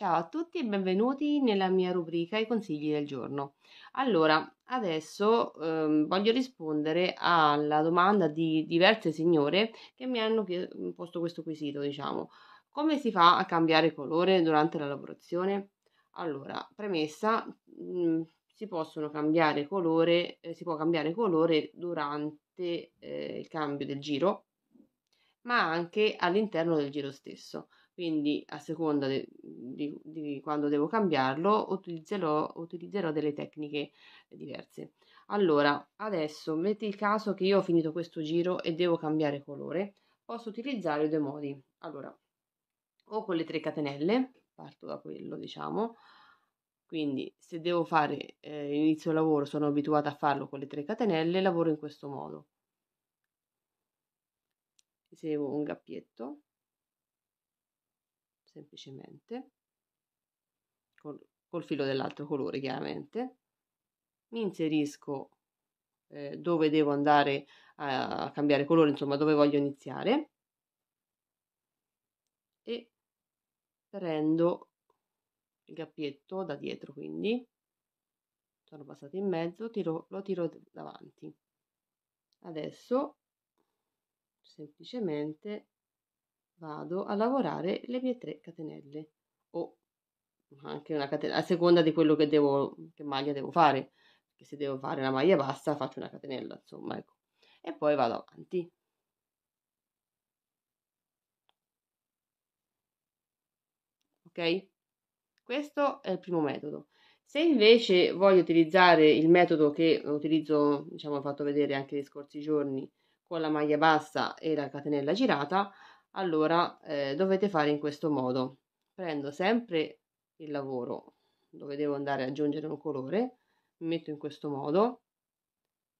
Ciao a tutti e benvenuti nella mia rubrica I consigli del giorno. Allora, adesso ehm, voglio rispondere alla domanda di diverse signore che mi hanno mhmm, posto questo quesito, diciamo. Come si fa a cambiare colore durante la lavorazione? Allora, premessa, mh, mhmm, si possono cambiare colore, eh, si può cambiare colore durante eh, il cambio del giro, ma anche all'interno del giro stesso quindi a seconda de, di, di quando devo cambiarlo utilizzerò, utilizzerò delle tecniche diverse. Allora, adesso metti il caso che io ho finito questo giro e devo cambiare colore, posso utilizzare due modi. Allora, o con le tre catenelle, parto da quello diciamo, quindi se devo fare eh, inizio lavoro, sono abituata a farlo con le tre catenelle, lavoro in questo modo. Eseguo un gappietto, semplicemente, col, col filo dell'altro colore chiaramente mi inserisco eh, dove devo andare a cambiare colore insomma dove voglio iniziare e prendo il gappietto da dietro quindi sono passato in mezzo tiro, lo tiro davanti adesso semplicemente vado a lavorare le mie 3 catenelle o anche una catena a seconda di quello che devo che maglia devo fare perché se devo fare una maglia bassa faccio una catenella insomma ecco e poi vado avanti ok questo è il primo metodo se invece voglio utilizzare il metodo che utilizzo diciamo ho fatto vedere anche gli scorsi giorni con la maglia bassa e la catenella girata allora eh, dovete fare in questo modo prendo sempre il lavoro dove devo andare ad aggiungere un colore metto in questo modo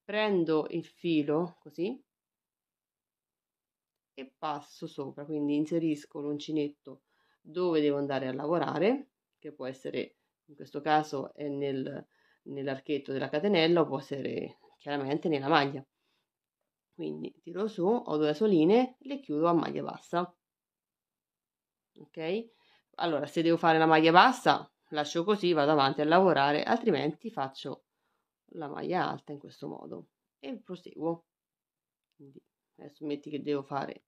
prendo il filo così e passo sopra quindi inserisco l'uncinetto dove devo andare a lavorare che può essere in questo caso è nel, nell'archetto della catenella o può essere chiaramente nella maglia quindi tiro su ho due soline le chiudo a maglia bassa ok allora se devo fare la maglia bassa lascio così vado avanti a lavorare altrimenti faccio la maglia alta in questo modo e proseguo quindi adesso metti che devo fare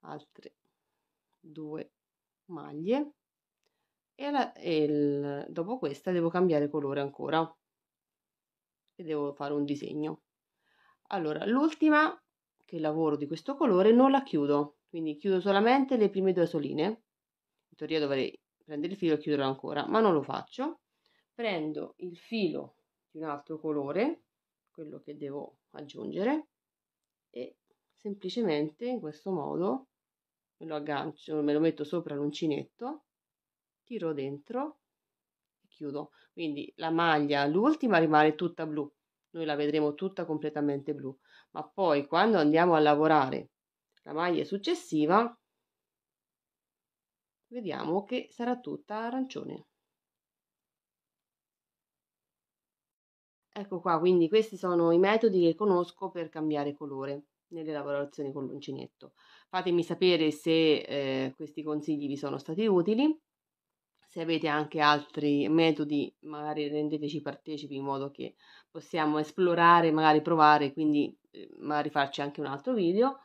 altre due maglie e, la, e il, dopo questa devo cambiare colore ancora e devo fare un disegno allora l'ultima che lavoro di questo colore non la chiudo quindi chiudo solamente le prime due soline teoria dovrei prendere il filo e chiuderlo ancora, ma non lo faccio. Prendo il filo di un altro colore, quello che devo aggiungere, e semplicemente in questo modo me lo aggancio, me lo metto sopra l'uncinetto, tiro dentro e chiudo. Quindi la maglia, l'ultima, rimane tutta blu. Noi la vedremo tutta completamente blu, ma poi quando andiamo a lavorare la maglia successiva vediamo che sarà tutta arancione ecco qua quindi questi sono i metodi che conosco per cambiare colore nelle lavorazioni con l'uncinetto fatemi sapere se eh, questi consigli vi sono stati utili se avete anche altri metodi magari rendeteci partecipi in modo che possiamo esplorare magari provare quindi eh, magari farci anche un altro video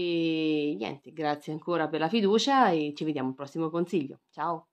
e niente, grazie ancora per la fiducia e ci vediamo al prossimo consiglio. Ciao!